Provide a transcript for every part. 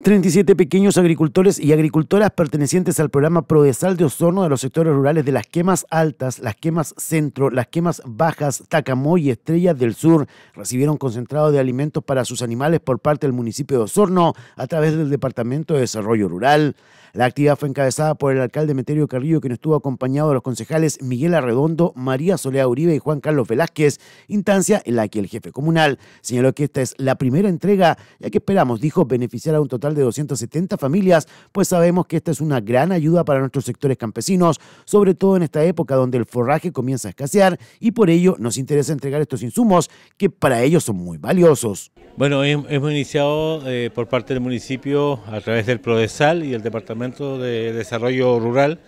37 pequeños agricultores y agricultoras pertenecientes al programa Prodesal de Osorno de los sectores rurales de las quemas altas, las quemas centro, las quemas bajas, Tacamoy y Estrellas del Sur recibieron concentrado de alimentos para sus animales por parte del municipio de Osorno a través del Departamento de Desarrollo Rural. La actividad fue encabezada por el alcalde Meterio Carrillo, quien estuvo acompañado de los concejales Miguel Arredondo, María Solea Uribe y Juan Carlos Velázquez, instancia en la que el jefe comunal señaló que esta es la primera entrega, ya que esperamos, dijo, beneficiar a un total de 270 familias, pues sabemos que esta es una gran ayuda para nuestros sectores campesinos, sobre todo en esta época donde el forraje comienza a escasear y por ello nos interesa entregar estos insumos que para ellos son muy valiosos. Bueno, hemos iniciado eh, por parte del municipio a través del PRODESAL y el Departamento de Desarrollo Rural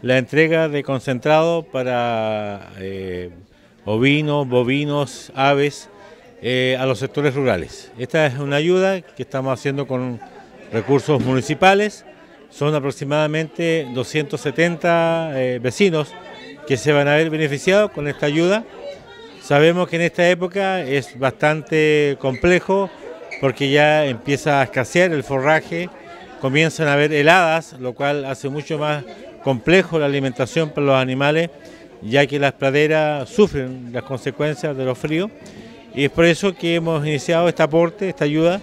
la entrega de concentrado para eh, ovinos, bovinos, aves eh, a los sectores rurales. Esta es una ayuda que estamos haciendo con recursos municipales. Son aproximadamente 270 eh, vecinos que se van a ver beneficiados con esta ayuda. Sabemos que en esta época es bastante complejo porque ya empieza a escasear el forraje, comienzan a haber heladas, lo cual hace mucho más complejo la alimentación para los animales, ya que las praderas sufren las consecuencias de los fríos. Y es por eso que hemos iniciado este aporte, esta ayuda,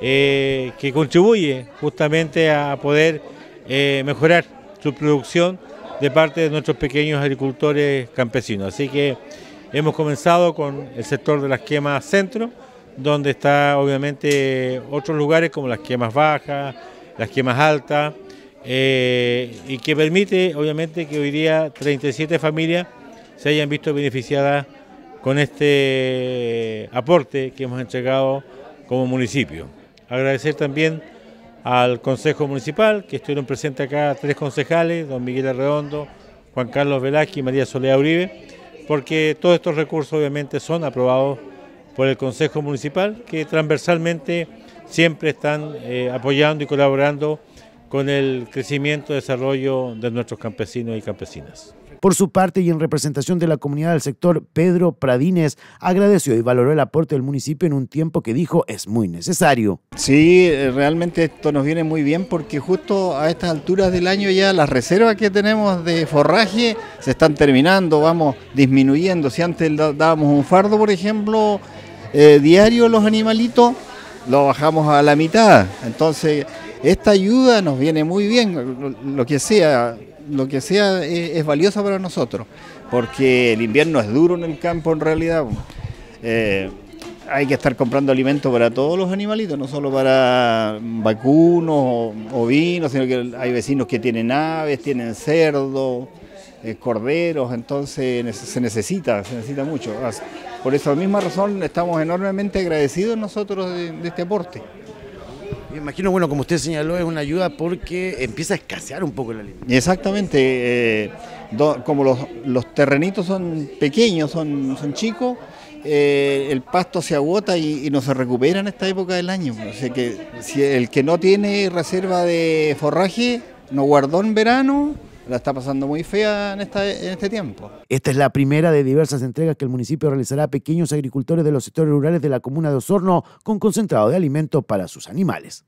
eh, que contribuye justamente a poder eh, mejorar su producción de parte de nuestros pequeños agricultores campesinos. Así que hemos comenzado con el sector de las quemas centro, donde está obviamente otros lugares como las quemas bajas, las quemas altas, eh, y que permite obviamente que hoy día 37 familias se hayan visto beneficiadas con este aporte que hemos entregado como municipio. Agradecer también al Consejo Municipal, que estuvieron presentes acá tres concejales, don Miguel Arredondo, Juan Carlos Velázquez y María Soledad Uribe, porque todos estos recursos obviamente son aprobados por el Consejo Municipal, que transversalmente siempre están eh, apoyando y colaborando con el crecimiento y desarrollo de nuestros campesinos y campesinas. Por su parte y en representación de la comunidad del sector, Pedro Pradines agradeció y valoró el aporte del municipio en un tiempo que dijo es muy necesario. Sí, eh, realmente esto nos viene muy bien porque justo a estas alturas del año ya las reservas que tenemos de forraje se están terminando, vamos disminuyendo. Si antes dábamos un fardo, por ejemplo, eh, diario los animalitos, lo bajamos a la mitad. Entonces, esta ayuda nos viene muy bien, lo que sea, lo que sea es, valioso para nosotros, porque el invierno es duro en el campo en realidad. Eh, hay que estar comprando alimentos para todos los animalitos, no solo para vacunos o ovinos, sino que hay vecinos que tienen aves, tienen cerdos, eh, corderos, entonces se necesita, se necesita mucho. Por esa misma razón estamos enormemente agradecidos nosotros de este aporte. Me imagino, bueno, como usted señaló, es una ayuda porque empieza a escasear un poco la línea. Exactamente. Eh, como los, los, terrenitos son pequeños, son, son chicos, eh, el pasto se agota y, no se recupera en esta época del año. O sea que si el que no tiene reserva de forraje, no guardó en verano, la está pasando muy fea en, este tiempo. Esta es la primera de diversas entregas que el municipio realizará a pequeños agricultores de los sectores rurales de la comuna de Osorno con concentrado de alimentos para sus animales.